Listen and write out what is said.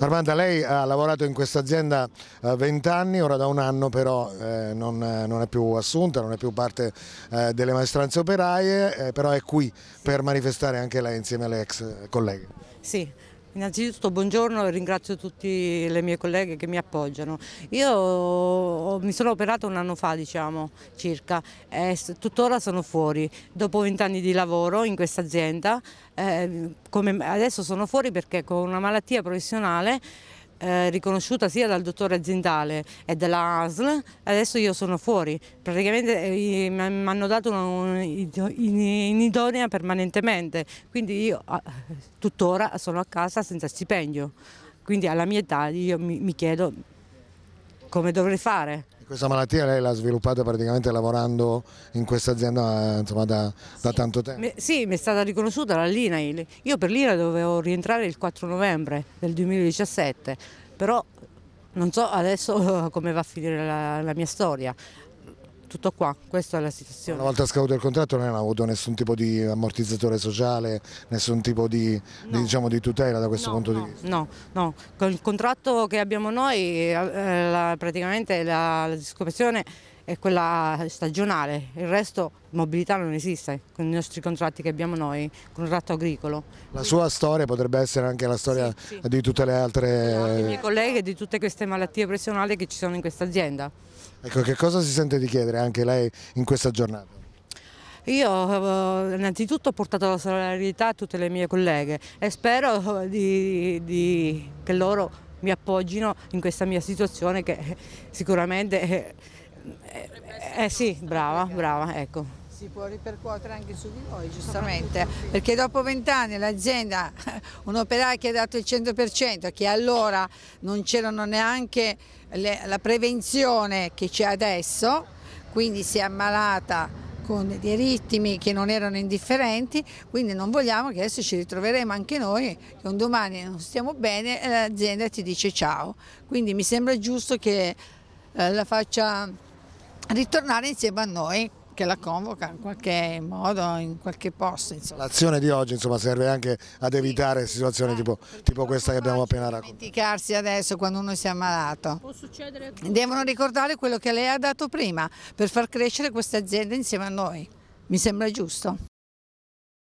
Armanda, lei ha lavorato in questa azienda 20 eh, anni, ora da un anno però eh, eh, non, è più assunta, non è più parte delle maestranze operaie, però è qui per manifestare anche lei insieme alle ex colleghe. Sì, Innanzitutto buongiorno e ringrazio tutte le mie colleghe che mi appoggiano. Io mi sono operata un anno fa diciamo circa e tuttora sono fuori. Dopo vent'anni di lavoro in questa azienda eh, adesso sono fuori perché con una malattia professionale eh, riconosciuta sia dal dottore aziendale e dalla ASL, adesso io sono fuori. Praticamente eh, mi hanno dato un'idonea permanentemente, quindi io tuttora sono a casa senza stipendio. Quindi alla mia età io mi, mi chiedo come dovrei fare. Questa malattia lei l'ha sviluppata praticamente lavorando in questa azienda eh, insomma, da, sì. da, tanto tempo? Me, sì, mi è stata riconosciuta dall'INAIL. Io per l'INAIL dovevo rientrare il 4 novembre del 2017, però non so adesso come va a finire la, la mia storia tutto qua, questa è la situazione. Una volta scaduto il contratto non hanno avuto nessun tipo di ammortizzatore sociale, nessun tipo di, no. di, diciamo, di tutela da questo no, punto no, di vista? No, no, con il contratto che abbiamo noi eh, la, praticamente la, la disoccupazione è quella stagionale, il resto mobilità non esiste con i nostri contratti che abbiamo noi, contratto agricolo. La sua storia potrebbe essere anche la storia sì, sì. di tutte le altre... Dei miei colleghi e di tutte queste malattie personali che ci sono in questa azienda. Ecco, che cosa si sente di chiedere anche lei in questa giornata? Io eh, innanzitutto ho portato la solidarietà a tutte le mie colleghe e spero eh, di, di, che loro mi appoggino in questa mia situazione che sicuramente eh, eh, eh sì, brava, brava, ecco si può ripercuotere anche su di noi, giustamente, perché dopo vent'anni l'azienda, un operaio che ha dato il 100%, che allora non c'erano neanche le, la prevenzione che c'è adesso, quindi si è ammalata con dei ritmi che non erano indifferenti, quindi non vogliamo che adesso ci ritroveremo anche noi, che un domani non stiamo bene e l'azienda ti dice ciao. Quindi mi sembra giusto che eh, la faccia ritornare insieme a noi che la convoca in qualche modo, in qualche posto. L'azione di oggi insomma, serve anche ad evitare ah, situazioni eh, tipo, tipo questa che abbiamo appena raccontato. Non dimenticarsi adesso quando uno si è ammalato. Può succedere a tutti. Devono ricordare quello che lei ha dato prima per far crescere questa azienda insieme a noi. Mi sembra giusto.